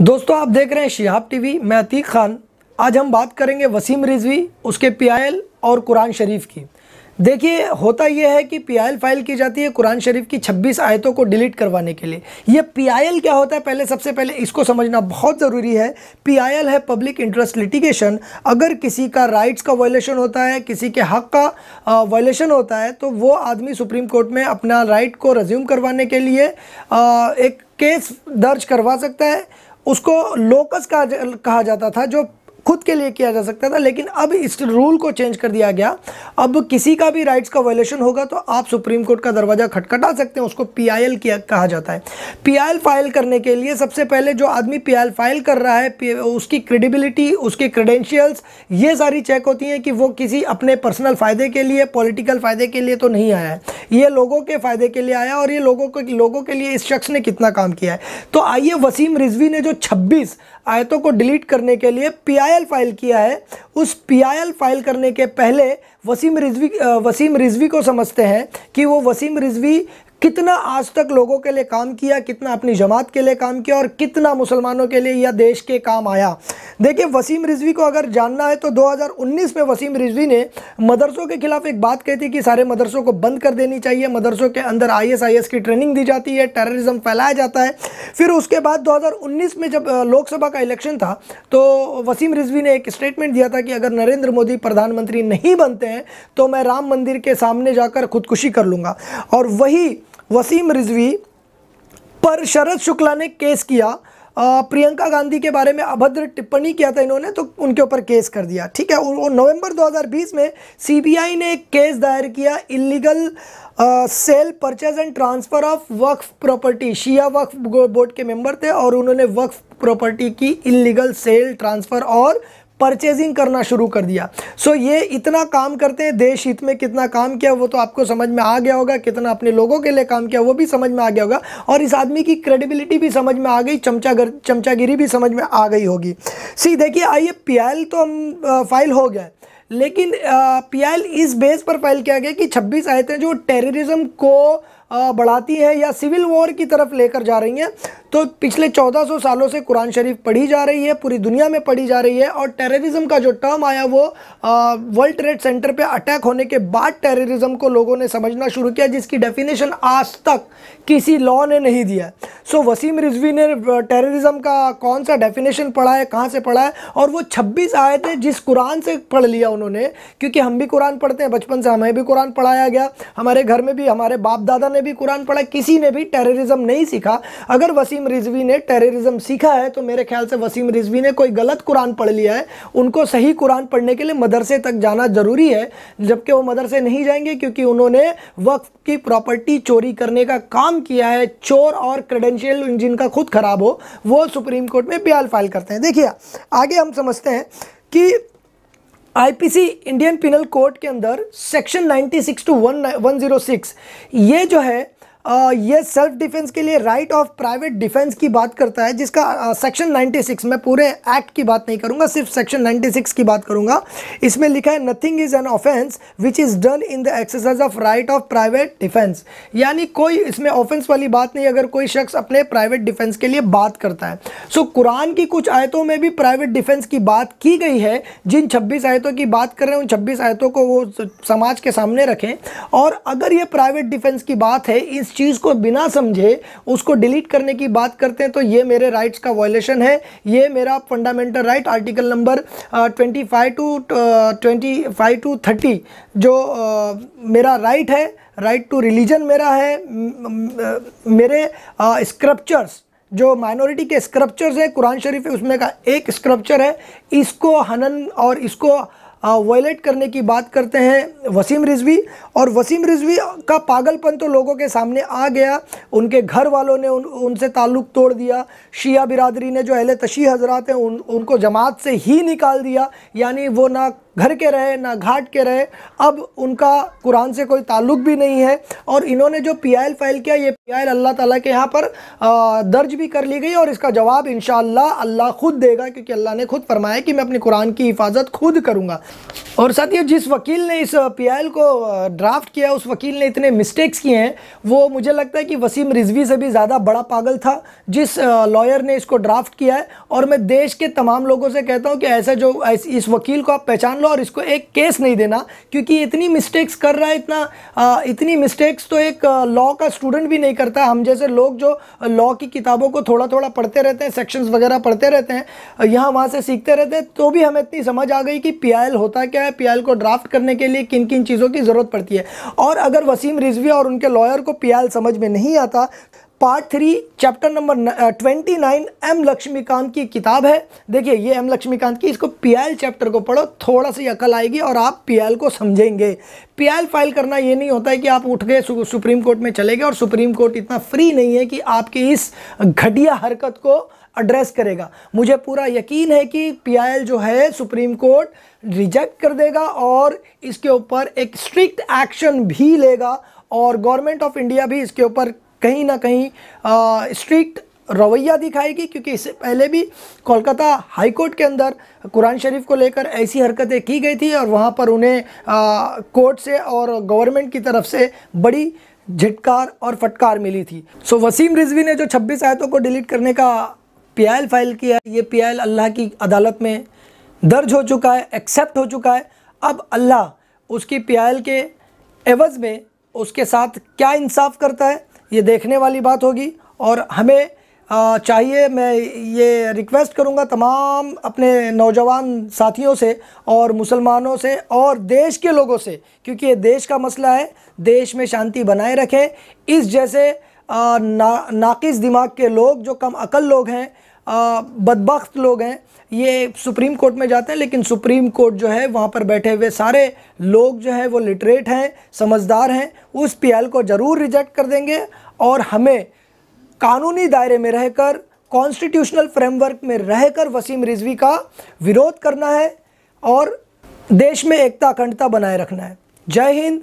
दोस्तों आप देख रहे हैं शिहाब टीवी मैं अतीक खान आज हम बात करेंगे वसीम रिजवी उसके पीआईएल और कुरान शरीफ की देखिए होता यह है कि पीआईएल फाइल की जाती है कुरान शरीफ की 26 आयतों को डिलीट करवाने के लिए यह पीआईएल क्या होता है पहले सबसे पहले इसको समझना बहुत ज़रूरी है पीआईएल है पब्लिक इंटरेस्ट लिटिगेशन अगर किसी का राइट्स का वायलेशन होता है किसी के हक का वायलेशन होता है तो वो आदमी सुप्रीम कोर्ट में अपना राइट को रज्यूम करवाने के लिए आ, एक केस दर्ज करवा सकता है उसको लोकस कहा जाता था जो खुद के लिए किया जा सकता था लेकिन अब इस रूल को चेंज कर दिया गया अब किसी का भी राइट्स का वायलेशन होगा तो आप सुप्रीम कोर्ट का दरवाज़ा खटखटा सकते हैं उसको पी आई किया कहा जाता है पी फाइल करने के लिए सबसे पहले जो आदमी पी फाइल कर रहा है उसकी क्रेडिबिलिटी उसके क्रेडेंशियल्स ये सारी चेक होती हैं कि वो किसी अपने पर्सनल फ़ायदे के लिए पॉलिटिकल फ़ायदे के लिए तो नहीं आया है ये लोगों के फ़ायदे के लिए आया और ये लोगों को लोगों के लिए इस शख्स ने कितना काम किया है तो आइए वसीम रिजवी ने जो 26 आयतों को डिलीट करने के लिए पी फाइल किया है उस पी फाइल करने के पहले वसीम रिजवी वसीम रिजवी को समझते हैं कि वो वसीम रिजवी कितना आज तक लोगों के लिए काम किया कितना अपनी जमात के लिए काम किया और कितना मुसलमानों के लिए या देश के काम आया देखिए वसीम रिजवी को अगर जानना है तो 2019 में वसीम रिजवी ने मदरसों के खिलाफ एक बात कही थी कि सारे मदरसों को बंद कर देनी चाहिए मदरसों के अंदर आईएसआईएस की ट्रेनिंग दी जाती है टेररिज्म फैलाया जाता है फिर उसके बाद 2019 में जब लोकसभा का इलेक्शन था तो वसीम रिजवी ने एक स्टेटमेंट दिया था कि अगर नरेंद्र मोदी प्रधानमंत्री नहीं बनते हैं तो मैं राम मंदिर के सामने जाकर खुदकुशी कर लूँगा और वही वसीम रिजवी पर शरद शुक्ला ने केस किया प्रियंका गांधी के बारे में अभद्र टिप्पणी किया था इन्होंने तो उनके ऊपर केस कर दिया ठीक है और नवंबर 2020 में सीबीआई ने एक केस दायर किया illegal sale purchase and transfer of वक्फ प्रॉपर्टी शिया वक्फ बोर्ड के मेंबर थे और उन्होंने वक्फ प्रॉपर्टी की इलीगल सेल ट्रांसफ़र और परचेजिंग करना शुरू कर दिया सो so, ये इतना काम करते हैं देश हित में कितना काम किया वो तो आपको समझ में आ गया होगा कितना अपने लोगों के लिए काम किया वो भी समझ में आ गया होगा और इस आदमी की क्रेडिबिलिटी भी समझ में आ गई चमचागर चमचागिरी भी समझ में आ गई होगी सी देखिए आइए पी तो हम फाइल हो गया लेकिन पी इस बेस पर फाइल किया गया कि छब्बीस आयतें जो टेररिज्म को बढ़ाती है या सिविल वॉर की तरफ लेकर जा रही हैं तो पिछले 1400 सालों से कुरान शरीफ पढ़ी जा रही है पूरी दुनिया में पढ़ी जा रही है और टेररिज्म का जो टर्म आया वो वर्ल्ड ट्रेड सेंटर पे अटैक होने के बाद टेररिज्म को लोगों ने समझना शुरू किया जिसकी डेफिनेशन आज तक किसी लॉ ने नहीं दिया सो वसीम रिजवी ने टेररिज्म का कौन सा डेफिनेशन पढ़ा है कहाँ से पढ़ा है और वो छब्बीस आए थे जिस कुरान से पढ़ लिया उन्होंने क्योंकि हम भी कुरान पढ़ते हैं बचपन से हमें भी कुरान पढ़ाया गया हमारे घर में भी हमारे बाप दादा ने भी कुरान पढ़ा किसी ने भी टेररिज्म नहीं सीखा अगर वसीम रिजवी ने टेररिज्म सीखा है तो मेरे ख्याल से वसीम रिजवी ने कोई गलत कुरान पढ़ लिया है उनको सही कुरान पढ़ने के लिए मदरसे तक जाना ज़रूरी है जबकि वो मदरसे नहीं जाएंगे क्योंकि उन्होंने वक्त की प्रॉपर्टी चोरी करने का काम किया है चोर और क्रेडेंशियल जिनका खुद खराब हो वो सुप्रीम कोर्ट में बयाल फाइल करते हैं देखिए आगे हम समझते हैं कि आईपीसी इंडियन पिनल कोड के अंदर सेक्शन 96 टू जीरो सिक्स ये जो है ये सेल्फ डिफेंस के लिए राइट ऑफ प्राइवेट डिफेंस की बात करता है जिसका सेक्शन नाइन्टी 96 मैं पूरे एक्ट की बात नहीं करूंगा सिर्फ सेक्शन 96 की बात करूंगा इसमें लिखा है nothing is an offence which is done in the exercise of right of private defence यानी कोई इसमें ऑफेंस वाली बात नहीं अगर कोई शख्स अपने प्राइवेट डिफेंस के लिए बात करता है सो so, कुरान की कुछ आयतों में भी प्राइवेट डिफेंस की बात की गई है जिन छब्बीस आयतों की बात कर रहे हैं उन छब्बीस आयतों को वो समाज के सामने रखें और अगर ये प्राइवेट डिफेंस की बात है इस चीज़ को बिना समझे उसको डिलीट करने की बात करते हैं तो ये मेरे राइट्स का वॉयलेशन है ये मेरा fundamental right article number twenty five to twenty five to thirty जो आ, मेरा राइट है राइट टू रिलीजन मेरा है मेरे स्क्रप्चर्स जो माइनॉरिटी के स्क्रप्चर्स हैं कुरान शरीफ है उसमें का एक स्क्रप्चर है इसको हनन और इसको वायलेट करने की बात करते हैं वसीम रिजवी और वसीम रिजवी का पागलपन तो लोगों के सामने आ गया उनके घर वालों ने उन उनसे ताल्लुक़ तोड़ दिया शिया बिरादरी ने जो अहल तशी हजरात हैं उन उनको जमात से ही निकाल दिया यानी वो ना घर के रहे ना घाट के रहे अब उनका कुरान से कोई ताल्लुक भी नहीं है और इन्होंने जो पी फाइल किया ये पी अल्लाह ताला के यहाँ पर दर्ज भी कर ली गई और इसका जवाब इन अल्लाह खुद देगा क्योंकि अल्लाह ने खुद फरमाया कि मैं अपने कुरान की हिफाजत खुद करूँगा और साथ ही जिस वकील ने इस पी को ड्राफ्ट किया उस वकील ने इतने मिस्टेक्स किए हैं वो मुझे लगता है कि वसीम रिजवी से भी ज़्यादा बड़ा पागल था जिस लॉयर ने इसको ड्राफ्ट किया है और मैं देश के तमाम लोगों से कहता हूँ कि ऐसा जो इस वकील को आप पहचान पकड़ो और इसको एक केस नहीं देना क्योंकि इतनी मिस्टेक्स कर रहा है इतना आ, इतनी मिस्टेक्स तो एक लॉ का स्टूडेंट भी नहीं करता हम जैसे लोग जो लॉ की किताबों को थोड़ा थोड़ा पढ़ते रहते हैं सेक्शंस वगैरह पढ़ते रहते हैं यहाँ वहाँ से सीखते रहते हैं तो भी हमें इतनी समझ आ गई कि पी होता क्या है पी को ड्राफ्ट करने के लिए किन किन चीज़ों की ज़रूरत पड़ती है और अगर वसीम रिजवी और उनके लॉयर को पी समझ में नहीं आता part three chapter number twenty nine M Laxmikanth की किताब है देखिए ये एम लक्ष्मीकांत की इसको पीएल चैप्टर को पढ़ो थोड़ा सी अकल आएगी और आप पीएल को समझेंगे पीएल फाइल करना ये नहीं होता है कि आप उठ गए सु, सुप्रीम कोर्ट में चले गए और सुप्रीम कोर्ट इतना फ्री नहीं है कि आपकी इस घटिया हरकत को एड्रेस करेगा मुझे पूरा यकीन है कि पी जो है सुप्रीम कोर्ट रिजेक्ट कर देगा और इसके ऊपर एक स्ट्रिक्ट एक्शन भी लेगा और गवर्नमेंट ऑफ इंडिया भी इसके ऊपर कहीं ना कहीं स्ट्रिक्ट रवैया दिखाएगी क्योंकि इससे पहले भी कोलकाता हाई कोर्ट के अंदर कुरान शरीफ को लेकर ऐसी हरकतें की गई थी और वहाँ पर उन्हें कोर्ट से और गवर्नमेंट की तरफ से बड़ी झटकार और फटकार मिली थी सो वसीम रिजवी ने जो 26 आयतों को डिलीट करने का पी फाइल किया ये पी अल्लाह की अदालत में दर्ज हो चुका है एक्सेप्ट हो चुका है अब अल्लाह उसकी पी के एवज़ में उसके साथ क्या इंसाफ करता है ये देखने वाली बात होगी और हमें चाहिए मैं ये रिक्वेस्ट करूंगा तमाम अपने नौजवान साथियों से और मुसलमानों से और देश के लोगों से क्योंकि ये देश का मसला है देश में शांति बनाए रखें इस जैसे ना, नाकिस दिमाग के लोग जो कम अकल लोग हैं बदबخت लोग हैं ये सुप्रीम कोर्ट में जाते हैं लेकिन सुप्रीम कोर्ट जो है वहाँ पर बैठे हुए सारे लोग जो है वो लिटरेट हैं समझदार हैं उस पीएल को ज़रूर रिजेक्ट कर देंगे और हमें कानूनी दायरे में रहकर कॉन्स्टिट्यूशनल फ्रेमवर्क में रहकर वसीम रिजवी का विरोध करना है और देश में एकता अखंडता बनाए रखना है जय हिंद